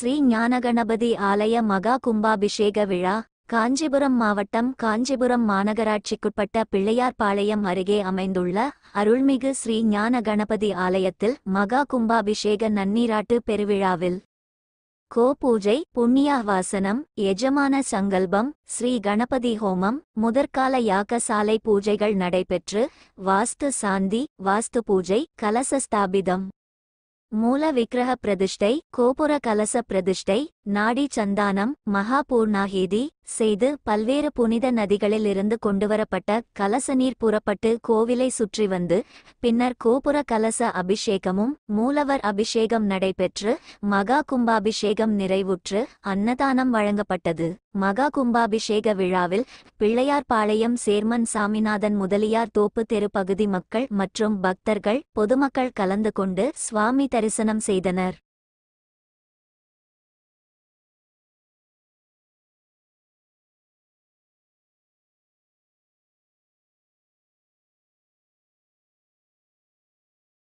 ஸ்ரீ ஞானகணபதி ஆலய மகா கும்பாபிஷேக விழா காஞ்சிபுரம் மாவட்டம் காஞ்சிபுரம் மாநகராட்சிக்குட்பட்ட பிள்ளையார்பாளையம் அருகே அமைந்துள்ள அருள்மிகு ஸ்ரீ ஞான கணபதி ஆலயத்தில் மகா கும்பாபிஷேக நன்னீராட்டு பெருவிழாவில் கோ பூஜை புண்ணியாவாசனம் எஜமான சங்கல்பம் ஸ்ரீ கணபதி ஹோமம் முதற்கால யாகசாலை பூஜைகள் நடைபெற்று வாஸ்து சாந்தி வாஸ்து பூஜை கலசஸ்தாபிதம் మూల విగ్రహ ప్రదిష్టై கோபுர కలస பிரதிஷ்டை நாடி சந்தானம் மகாபூர்ணாகேதி செய்து பல்வேறு புனித நதிகளில் இருந்து கொண்டுவரப்பட்ட கலச நீர் புறப்பட்டு கோவிலை சுற்றி வந்து பின்னர் கோபுர கலச அபிஷேகமும் மூலவர் அபிஷேகம் நடைபெற்று மகா கும்பாபிஷேகம் நிறைவுற்று அன்னதானம் வழங்கப்பட்டது மகா கும்பாபிஷேக விழாவில் பிள்ளையார்பாளையம் சேர்மன் சாமிநாதன் முதலியார் தோப்பு தெரு பகுதி மக்கள் மற்றும் பக்தர்கள் பொதுமக்கள் கலந்து கொண்டு சுவாமி தரிசனம் செய்தனர்